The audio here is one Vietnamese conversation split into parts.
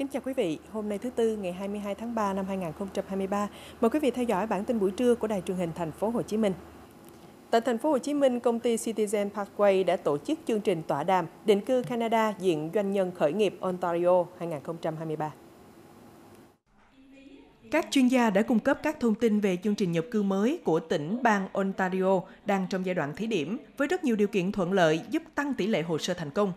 Kính chào quý vị, hôm nay thứ Tư ngày 22 tháng 3 năm 2023. Mời quý vị theo dõi bản tin buổi trưa của Đài truyền hình Thành phố Hồ Chí Minh. Tại Thành phố Hồ Chí Minh, công ty Citizen Parkway đã tổ chức chương trình tọa đàm định cư Canada diện doanh nhân khởi nghiệp Ontario 2023. Các chuyên gia đã cung cấp các thông tin về chương trình nhập cư mới của tỉnh bang Ontario đang trong giai đoạn thí điểm với rất nhiều điều kiện thuận lợi giúp tăng tỷ lệ hồ sơ thành công,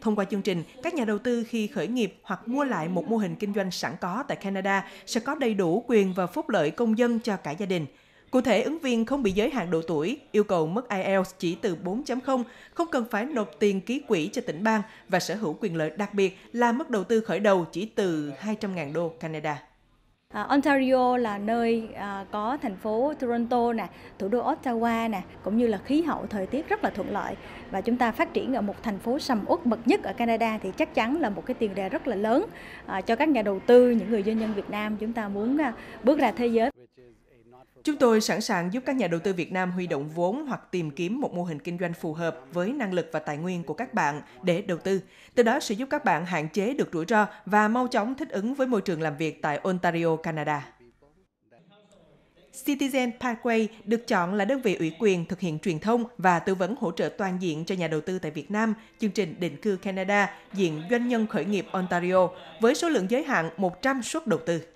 Thông qua chương trình, các nhà đầu tư khi khởi nghiệp hoặc mua lại một mô hình kinh doanh sẵn có tại Canada sẽ có đầy đủ quyền và phúc lợi công dân cho cả gia đình. Cụ thể, ứng viên không bị giới hạn độ tuổi, yêu cầu mức IELTS chỉ từ 4.0, không cần phải nộp tiền ký quỹ cho tỉnh bang và sở hữu quyền lợi đặc biệt là mức đầu tư khởi đầu chỉ từ 200.000 đô Canada. Ờ, Ontario là nơi ờ, có thành phố Toronto nè, thủ đô Ottawa nè, cũng như là khí hậu thời tiết rất là thuận lợi và chúng ta phát triển ở một thành phố sầm uất bậc nhất ở Canada thì chắc chắn là một cái tiền đề rất là lớn ờ, cho các nhà đầu tư, những người doanh nhân Việt Nam chúng ta muốn bước ra thế giới. Chúng tôi sẵn sàng giúp các nhà đầu tư Việt Nam huy động vốn hoặc tìm kiếm một mô hình kinh doanh phù hợp với năng lực và tài nguyên của các bạn để đầu tư. Từ đó sẽ giúp các bạn hạn chế được rủi ro và mau chóng thích ứng với môi trường làm việc tại Ontario, Canada. Citizen Parkway được chọn là đơn vị ủy quyền thực hiện truyền thông và tư vấn hỗ trợ toàn diện cho nhà đầu tư tại Việt Nam, chương trình định cư Canada, diện doanh nhân khởi nghiệp Ontario, với số lượng giới hạn 100 suất đầu tư.